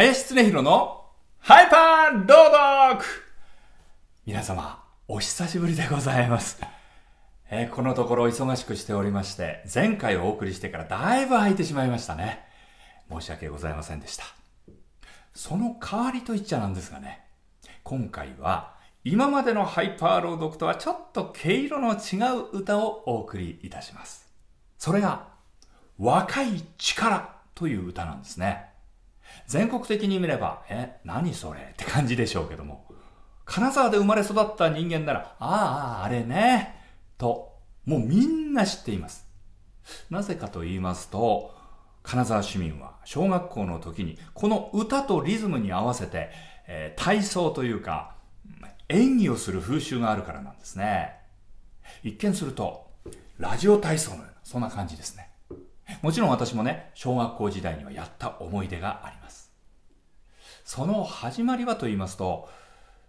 林恒弘のハイパー朗読皆様、お久しぶりでございます。えー、このところ忙しくしておりまして、前回お送りしてからだいぶ空いてしまいましたね。申し訳ございませんでした。その代わりと言っちゃなんですがね、今回は今までのハイパー朗読とはちょっと毛色の違う歌をお送りいたします。それが、若い力という歌なんですね。全国的に見れば、え、何それって感じでしょうけども、金沢で生まれ育った人間なら、ああ、あれね、と、もうみんな知っています。なぜかと言いますと、金沢市民は小学校の時に、この歌とリズムに合わせて、えー、体操というか、演技をする風習があるからなんですね。一見すると、ラジオ体操のような、そんな感じですね。もちろん私もね、小学校時代にはやった思い出があります。その始まりはと言いますと、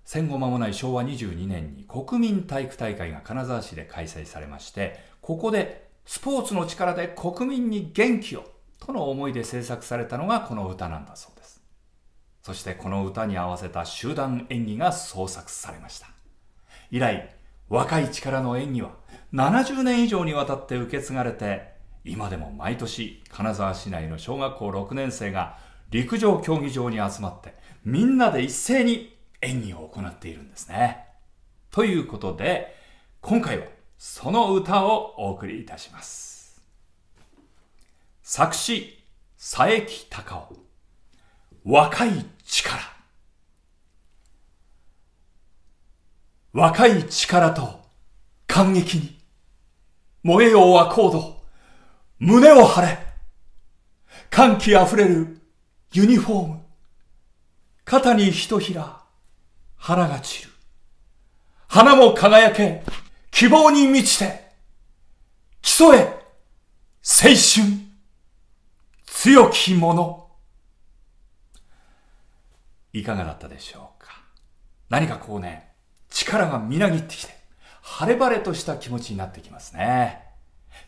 戦後間もない昭和22年に国民体育大会が金沢市で開催されまして、ここでスポーツの力で国民に元気をとの思いで制作されたのがこの歌なんだそうです。そしてこの歌に合わせた集団演技が創作されました。以来、若い力の演技は70年以上にわたって受け継がれて今でも毎年金沢市内の小学校6年生が陸上競技場に集まってみんなで一斉に演技を行っているんですね。ということで今回はその歌をお送りいたします。作詞佐伯隆夫若い力若い力と感激に燃えようはコード胸を張れ歓喜あふれるユニフォーム肩に一ひら花が散る花も輝け希望に満ちて基礎へ、青春強き者いかがだったでしょうか何かこうね力がみなぎってきて晴れ晴れとした気持ちになってきますね。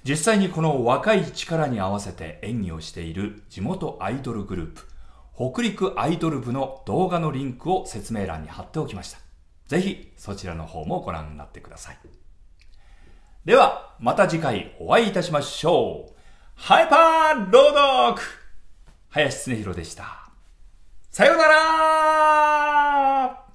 実際にこの若い力に合わせて演技をしている地元アイドルグループ、北陸アイドル部の動画のリンクを説明欄に貼っておきました。ぜひそちらの方もご覧になってください。では、また次回お会いいたしましょう。ハイパー朗読林恒弘でした。さようなら